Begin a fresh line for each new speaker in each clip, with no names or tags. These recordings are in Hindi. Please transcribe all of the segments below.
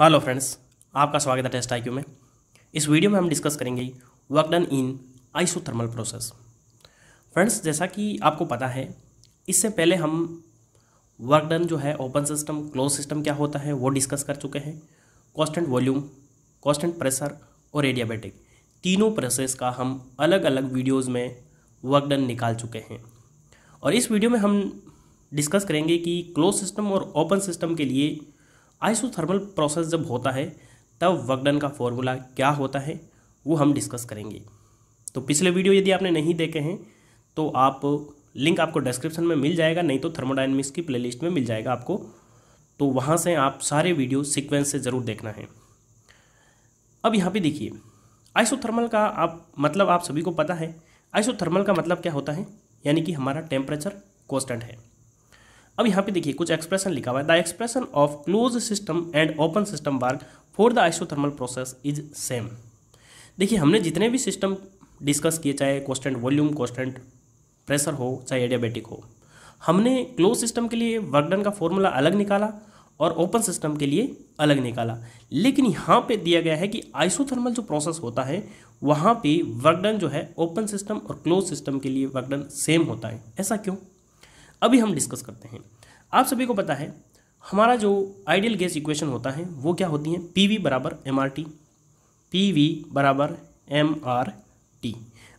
हेलो फ्रेंड्स आपका स्वागत है टेस्ट आईक्यू में इस वीडियो में हम डिस्कस करेंगे work done in isothermal process friends जैसा कि आपको पता है इससे पहले हम वर्क डन जो है ओपन सिस्टम क्लोज सिस्टम क्या होता है वो डिस्कस कर चुके हैं कॉन्स्टेंट वॉल्यूम कॉन्स्टेंट प्रेशर और एडियाबेटिक तीनों प्रोसेस का हम अलग अलग वीडियोज़ में वर्क डन निकाल चुके हैं और इस वीडियो में हम डिस्कस करेंगे कि क्लोज सिस्टम और ओपन सिस्टम के लिए आइसोथर्मल प्रोसेस जब होता है तब वगडन का फॉर्मूला क्या होता है वो हम डिस्कस करेंगे तो पिछले वीडियो यदि आपने नहीं देखे हैं तो आप लिंक आपको डिस्क्रिप्शन में मिल जाएगा नहीं तो थर्मोडाइनमिक्स की प्लेलिस्ट में मिल जाएगा आपको तो वहाँ से आप सारे वीडियो सिक्वेंस से ज़रूर देखना है अब यहाँ पे देखिए आइसोथर्मल का आप मतलब आप सभी को पता है आइसोथर्मल का मतलब क्या होता है यानी कि हमारा टेम्परेचर कॉन्स्टेंट है अब यहाँ पे देखिए कुछ एक्सप्रेशन लिखा हुआ है the expression of close system and open system work for the isothermal process is same देखिए हमने जितने भी सिस्टम डिस्कस किए चाहे कॉन्स्टेंट वॉल्यूम कॉन्स्टेंट प्रेशर हो चाहे एडियाबेटिक हो हमने क्लोज सिस्टम के लिए वर्कडन का फॉर्मूला अलग निकाला और ओपन सिस्टम के लिए अलग निकाला लेकिन यहाँ पे दिया गया है कि आइसोथर्मल जो प्रोसेस होता है वहाँ पे वर्कडन जो है ओपन सिस्टम और क्लोज सिस्टम के लिए वर्कडन सेम होता है ऐसा क्यों अभी हम डिस्कस करते हैं आप सभी को पता है हमारा जो आइडियल गैस इक्वेशन होता है वो क्या होती है पी वी बराबर M R T P V बराबर एम आर टी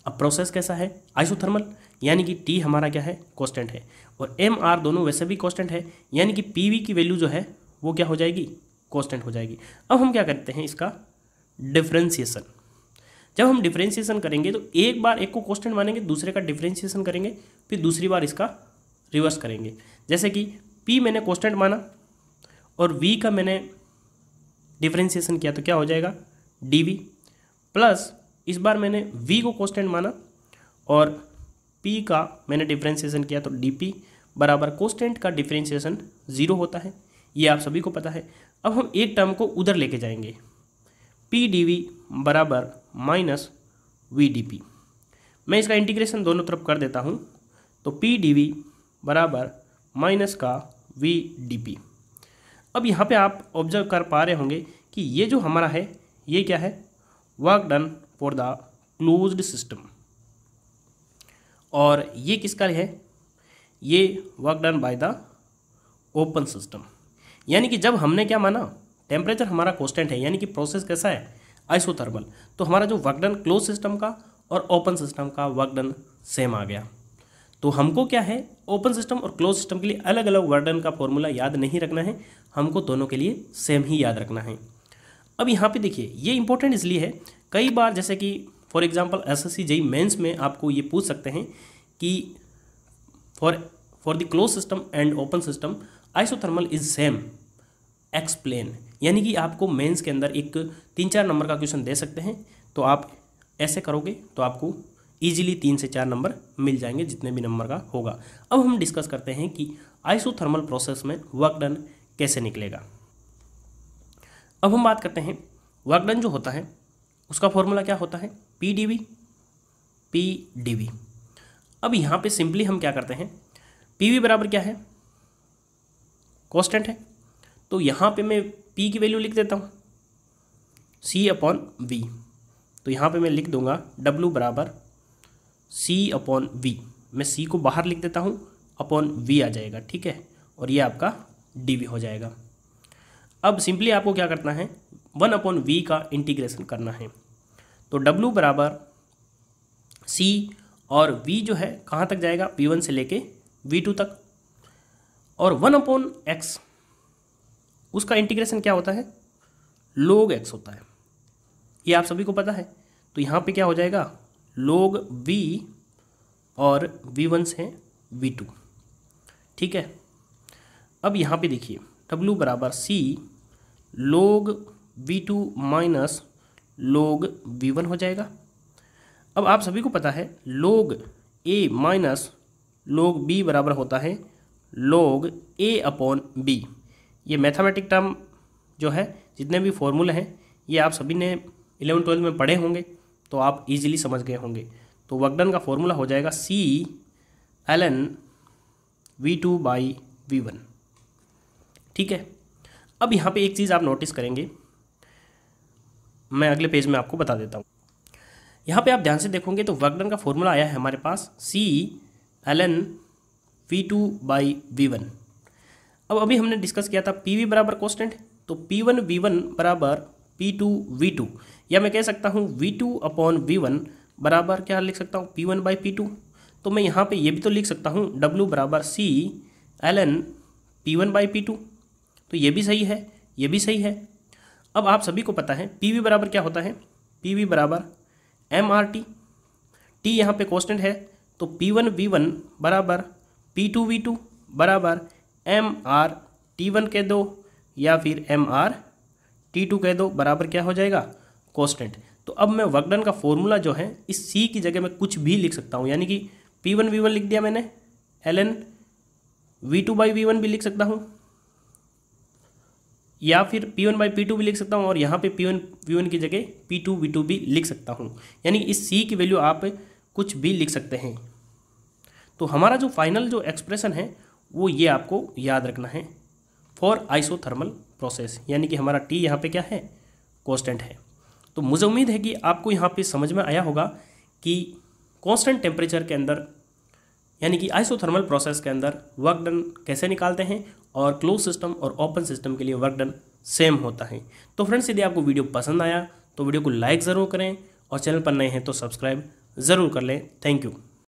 अब प्रोसेस कैसा है आइसोथर्मल यानी कि टी हमारा क्या है कॉन्स्टेंट है और एम आर दोनों वैसे भी कॉन्स्टेंट है यानी कि पी वी की वैल्यू जो है वो क्या हो जाएगी कॉन्स्टेंट हो जाएगी अब हम क्या करते हैं इसका डिफ्रेंसीसन जब हम डिफ्रेंसीसन करेंगे तो एक बार एक को कॉन्स्टेंट मानेंगे दूसरे का डिफ्रेंसीसन करेंगे फिर दूसरी बार इसका रिवर्स करेंगे जैसे कि पी मैंने कॉन्स्टेंट माना और वी का मैंने डिफ्रेंसिएशन किया तो क्या हो जाएगा डी वी प्लस इस बार मैंने वी को कॉन्स्टेंट माना और पी का मैंने डिफ्रेंसिएशन किया तो डी पी बराबर कॉन्स्टेंट का डिफ्रेंसिएशन ज़ीरो होता है ये आप सभी को पता है अब हम एक टर्म को उधर लेके जाएंगे पी डी वी बराबर माइनस वी डी पी मैं इसका इंटीग्रेशन दोनों तरफ कर देता हूँ तो पी डी वी बराबर माइनस का वी डी पी अब यहाँ पे आप ऑब्जर्व कर पा रहे होंगे कि ये जो हमारा है ये क्या है work done for the closed system और ये किसका है ये work done by the open system यानी कि जब हमने क्या माना टेम्परेचर हमारा कॉन्स्टेंट है यानी कि प्रोसेस कैसा है आइसोथर्मल तो हमारा जो वर्क डन क्लोज सिस्टम का और ओपन सिस्टम का वर्क डन सेम आ गया तो हमको क्या है ओपन सिस्टम और क्लोज सिस्टम के लिए अलग अलग वर्डन का फॉर्मूला याद नहीं रखना है हमको दोनों के लिए सेम ही याद रखना है अब यहाँ पे देखिए ये इंपॉर्टेंट इसलिए है कई बार जैसे कि for example SSC S mains में आपको ये पूछ सकते हैं कि for for the close system and open system isothermal is same explain यानी कि आपको मेंस के अंदर एक तीन चार नंबर का क्वेश्चन दे सकते हैं तो आप ऐसे करोगे तो आपको ईजिली तीन से चार नंबर मिल जाएंगे जितने भी नंबर का होगा अब हम डिस्कस करते हैं कि आइसोथर्मल प्रोसेस में वर्क डन कैसे निकलेगा अब हम बात करते हैं वर्क डन जो होता है उसका फॉर्मूला क्या होता है P D V P D V अब यहाँ पे सिंपली हम क्या करते हैं पी वी बराबर क्या है कॉन्स्टेंट है तो यहाँ पे मैं पी की वैल्यू लिख देता हूँ सी अपॉन वी तो यहाँ पे मैं लिख दूंगा डब्लू बराबर सी अपॉन वी मैं सी को बाहर लिख देता हूँ अपॉन वी आ जाएगा ठीक है और ये आपका डी वी हो जाएगा अब सिंपली आपको क्या करना है वन अपॉन वी का इंटीग्रेशन करना है तो डब्ल्यू बराबर सी और वी जो है कहाँ तक जाएगा पी वन से लेके वी टू तक और वन अपॉन एक्स उसका इंटीग्रेशन क्या होता है लोग एक्स होता है ये आप सभी को पता है तो यहाँ पे क्या हो जाएगा लोग वी और वी वन से वी टू ठीक है अब यहाँ पे देखिए W बराबर C log V two minus log V one हो जाएगा अब आप सभी को पता है लोग ए माइनस लोग बी बराबर होता है लोग ए अपॉन बी ये मैथमेटिक टर्म जो है जितने भी फॉर्मूले हैं ये आप सभी ने इलेवन ट्वेल्थ में पढ़े होंगे तो आप इजीली समझ गए होंगे तो वर्कडन का फॉर्मूला हो जाएगा C L N V two by V one ठीक है अब यहाँ पे एक चीज़ आप नोटिस करेंगे मैं अगले पेज में आपको बता देता हूँ यहाँ पे आप ध्यान से देखोगे तो वर्कडन का फॉर्मूला आया है हमारे पास C L N V two by V one अब अभी हमने डिस्कस किया था पी वी बराबर कॉन्स्टेंट तो पी वन वी वन बराबर पी टू वी टू या मैं कह सकता हूँ V two upon V one बराबर क्या लिख सकता हूँ P one by P two तो मैं यहाँ पे ये भी तो लिख सकता हूँ डब्लू बराबर C L N P one by P two तो ये भी सही है ये भी सही है अब आप सभी को पता है पी वी बराबर क्या होता है पी वी बराबर एम आर टी टी यहाँ पे कॉन्स्टेंट है तो पी वन वी वन बराबर पी टू वी टू बराबर एम आर टी वन कह दो या फिर एम आर टी टू कह दो बराबर क्या हो जाएगा कॉन्स्टेंट तो अब मैं वर्कडन का फॉर्मूला जो है इस सी की जगह मैं कुछ भी लिख सकता हूँ यानी कि पी वन वी वन लिख दिया मैंने L N V two by V one भी लिख सकता हूँ या फिर P one by P two भी लिख सकता हूँ और यहाँ पे पी वन वी वन की जगह पी टू वी टू भी लिख सकता हूँ यानी इस सी की वैल्यू आप कुछ भी लिख सकते हैं तो हमारा जो फाइनल जो एक्सप्रेशन है वो ये आपको याद रखना है फॉर आइसोथर्मल प्रोसेस यानी कि हमारा टी यहाँ पे क्या है कॉन्स्टेंट है तो मुझे उम्मीद है कि आपको यहाँ पे समझ में आया होगा कि कांस्टेंट टेम्परेचर के अंदर यानी कि आइसोथर्मल प्रोसेस के अंदर वर्क डन कैसे निकालते हैं और क्लोज सिस्टम और ओपन सिस्टम के लिए वर्क डन सेम होता है तो फ्रेंड्स यदि आपको वीडियो पसंद आया तो वीडियो को लाइक ज़रूर करें और चैनल पर नए हैं तो सब्सक्राइब ज़रूर कर लें थैंक यू